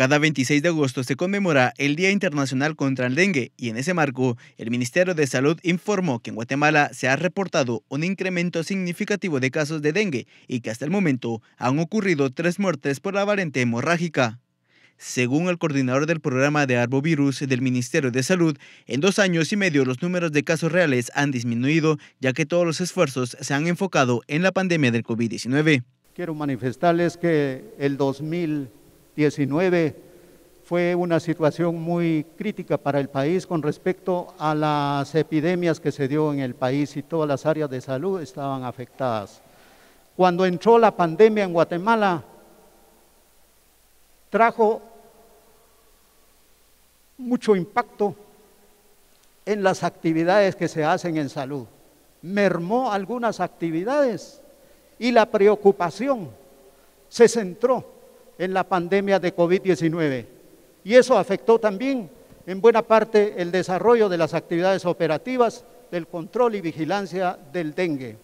Cada 26 de agosto se conmemora el Día Internacional contra el Dengue y en ese marco el Ministerio de Salud informó que en Guatemala se ha reportado un incremento significativo de casos de dengue y que hasta el momento han ocurrido tres muertes por la valente hemorrágica. Según el coordinador del programa de arbovirus del Ministerio de Salud, en dos años y medio los números de casos reales han disminuido, ya que todos los esfuerzos se han enfocado en la pandemia del COVID-19. Quiero manifestarles que el 2000 19 fue una situación muy crítica para el país con respecto a las epidemias que se dio en el país y todas las áreas de salud estaban afectadas. Cuando entró la pandemia en Guatemala, trajo mucho impacto en las actividades que se hacen en salud. Mermó algunas actividades y la preocupación se centró en la pandemia de COVID-19. Y eso afectó también en buena parte el desarrollo de las actividades operativas del control y vigilancia del dengue.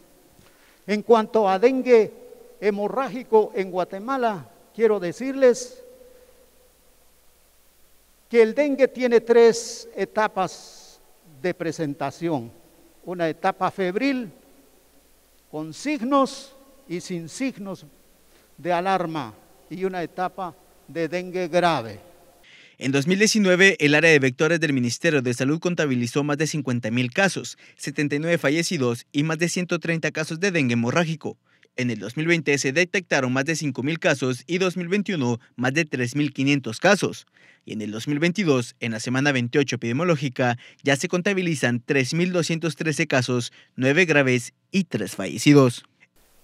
En cuanto a dengue hemorrágico en Guatemala, quiero decirles que el dengue tiene tres etapas de presentación. Una etapa febril, con signos y sin signos de alarma y una etapa de dengue grave. En 2019, el área de vectores del Ministerio de Salud contabilizó más de 50.000 casos, 79 fallecidos y más de 130 casos de dengue hemorrágico. En el 2020 se detectaron más de 5.000 casos y 2021 más de 3.500 casos. Y en el 2022, en la semana 28 epidemiológica, ya se contabilizan 3.213 casos, 9 graves y 3 fallecidos.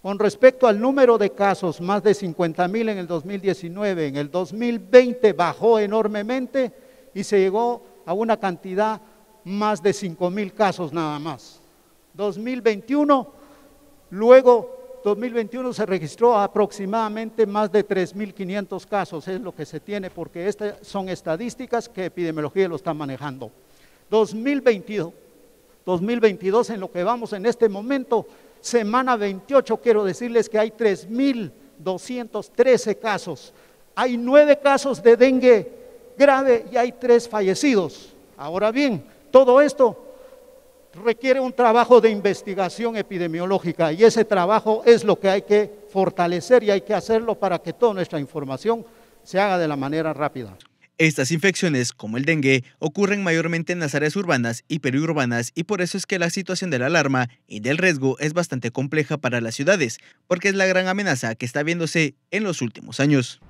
Con respecto al número de casos, más de 50 mil en el 2019, en el 2020 bajó enormemente y se llegó a una cantidad más de 5 mil casos nada más. 2021, luego 2021 se registró aproximadamente más de 3.500 casos, es lo que se tiene, porque estas son estadísticas que epidemiología lo está manejando. 2022, 2022 en lo que vamos en este momento, semana 28 quiero decirles que hay 3.213 casos. Hay nueve casos de dengue grave y hay tres fallecidos. Ahora bien, todo esto requiere un trabajo de investigación epidemiológica y ese trabajo es lo que hay que fortalecer y hay que hacerlo para que toda nuestra información se haga de la manera rápida. Estas infecciones, como el dengue, ocurren mayormente en las áreas urbanas y periurbanas y por eso es que la situación de la alarma y del riesgo es bastante compleja para las ciudades, porque es la gran amenaza que está viéndose en los últimos años.